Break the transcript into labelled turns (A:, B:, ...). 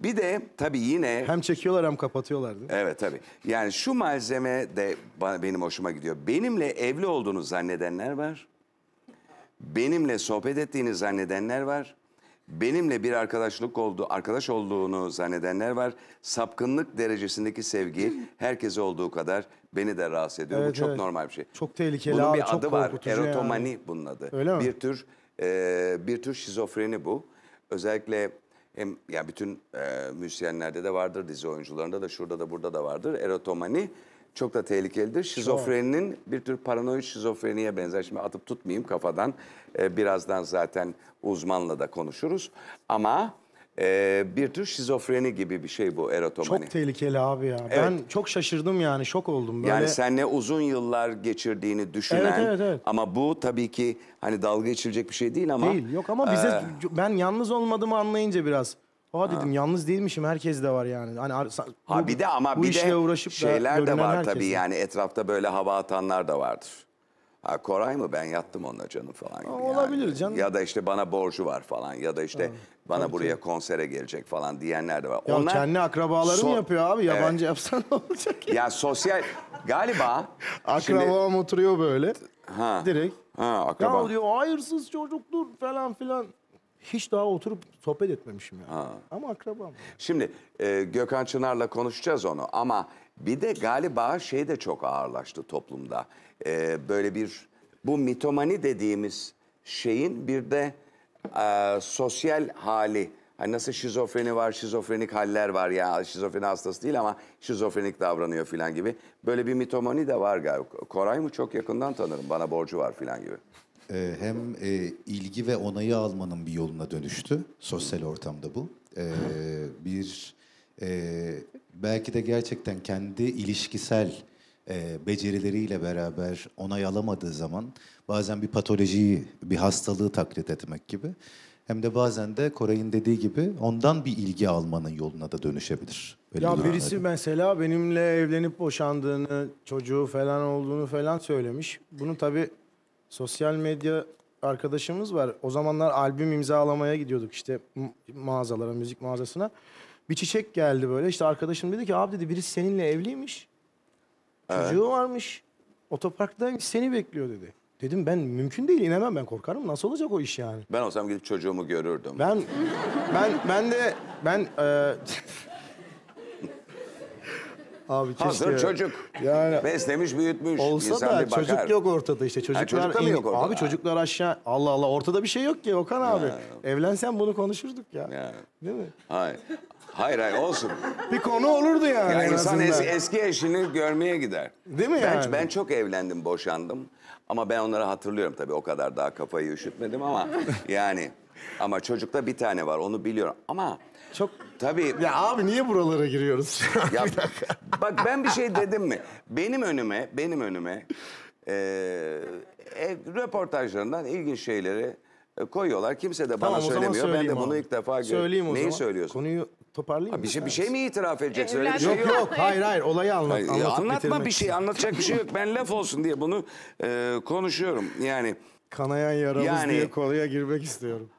A: Bir de tabii yine...
B: Hem çekiyorlar hem kapatıyorlardı.
A: Evet tabii. Yani şu malzeme de benim hoşuma gidiyor. Benimle evli olduğunu zannedenler var. Benimle sohbet ettiğini zannedenler var. Benimle bir arkadaşlık oldu, arkadaş olduğunu zannedenler var. Sapkınlık derecesindeki sevgi herkese olduğu kadar beni de rahatsız ediyor. Evet, Bu çok evet. normal bir şey. Çok tehlikeli Bunun abi, bir çok adı var. Erotomani yani. bunun adı. Öyle mi? Bir tür e, bir tür şizofreni bu. Özellikle hem yani bütün e, müzisyenlerde de vardır dizi oyuncularında da şurada da burada da vardır. Erotomani çok da tehlikelidir. Şizofreninin bir tür paranoid şizofreniye benzer. Şimdi atıp tutmayayım kafadan. E, birazdan zaten uzmanla da konuşuruz. Ama ee, bir tür şizofreni gibi bir şey bu erotomani. Çok
B: tehlikeli abi ya. Evet. Ben çok şaşırdım yani şok oldum. Böyle... Yani
A: sen ne uzun yıllar geçirdiğini düşünen evet, evet, evet. ama bu tabii ki hani dalga geçilecek bir şey değil ama. Değil yok ama bize e...
B: ben yalnız olmadığımı anlayınca biraz. Oha dedim ha. yalnız değilmişim herkes de var yani. Hani bu, ha bir de ama bir de şeyler de var tabii yani
A: etrafta böyle hava atanlar da vardır. Ha Koray mı ben yattım onunla canım falan gibi. Olabilir yani. canım. Ya da işte bana borcu var falan ya da işte ha, bana tabii buraya ki. konsere gelecek falan diyenler de var. Ya Onlar kendi akrabaları so mı yapıyor
B: abi? Yabancı evet. yapsan ne olacak?
A: Ya, ya sosyal galiba akrabam şimdi... oturuyor böyle. Ha. Direkt. Ha akraba. Ya
B: diyor hayırsız çocuktur falan filan.
A: Hiç daha oturup sohbet etmemişim yani. Ha.
B: Ama akrabam.
A: Şimdi e, Gökhan Çınar'la konuşacağız onu ama bir de galiba şey de çok ağırlaştı toplumda. Ee, böyle bir bu mitomani dediğimiz şeyin bir de e, sosyal hali. Hani nasıl şizofreni var, şizofrenik haller var ya. Şizofreni hastası değil ama şizofrenik davranıyor filan gibi. Böyle bir mitomani de var galiba. Koray mı çok yakından tanırım. Bana borcu var filan gibi. Ee, hem
B: e, ilgi ve onayı almanın bir yoluna dönüştü. Sosyal ortamda bu. Ee, bir ee, belki de gerçekten kendi ilişkisel e, becerileriyle beraber onay alamadığı zaman bazen bir patolojiyi, bir hastalığı taklit etmek gibi hem de bazen de Koray'ın dediği gibi ondan bir ilgi almanın yoluna da dönüşebilir. Böyle ya durumlarda. birisi mesela benimle evlenip boşandığını, çocuğu falan olduğunu falan söylemiş. Bunu tabii sosyal medya arkadaşımız var. O zamanlar albüm imzalamaya gidiyorduk işte mağazalara, müzik mağazasına bir çiçek geldi böyle. İşte arkadaşım dedi ki abi dedi birisi seninle evliymiş. Çocuğu varmış. otoparkta seni bekliyor dedi. Dedim ben mümkün değil inemem ben korkarım. Nasıl olacak o iş yani?
A: Ben olsam gidip çocuğumu görürdüm.
B: Ben ben
A: ben de ben
B: e, Abi keşke. çocuk.
A: Yani beslemiş, büyütmüş. Olsa İnsan da bir çocuk yok
B: ortada işte. Çocuklar çocuk da mı yok ortada? Abi çocuklar aşağı. Allah Allah ortada bir şey yok ki Okan abi. Evlensen bunu konuşurduk ya.
A: Ya. Değil mi? Hayır. Hayır hayır olsun. Bir konu olurdu yani. Ya insan es- eski eşini görmeye gider. Değil mi ben, yani? Ben çok evlendim, boşandım. Ama ben onları hatırlıyorum tabii o kadar daha kafayı üşütmedim ama yani ama çocukta bir tane var onu biliyorum. Ama çok tabii... Ya abi niye buralara giriyoruz? ya, bak ben bir şey dedim mi? Benim önüme, benim önüme e, e, röportajlarından ilginç şeyleri e, koyuyorlar. Kimse de bana Tamam, söylemiyor. Ben de bunu abi. ilk defa görüyorum. Söyleyeyim o Neyi zaman. söylüyorsun? Konuyu toparlayayım mı? Bir şey, bir şey mi itiraf edeceksin? Öyle bir şey Yok yok hayır hayır olayı anlat. Ay, Anlatma bitirmek bir şey, anlatacak bir şey yok. Ben laf olsun diye bunu e, konuşuyorum. Yani
B: Kanayan yaramız Yani- diye konuya girmek istiyorum.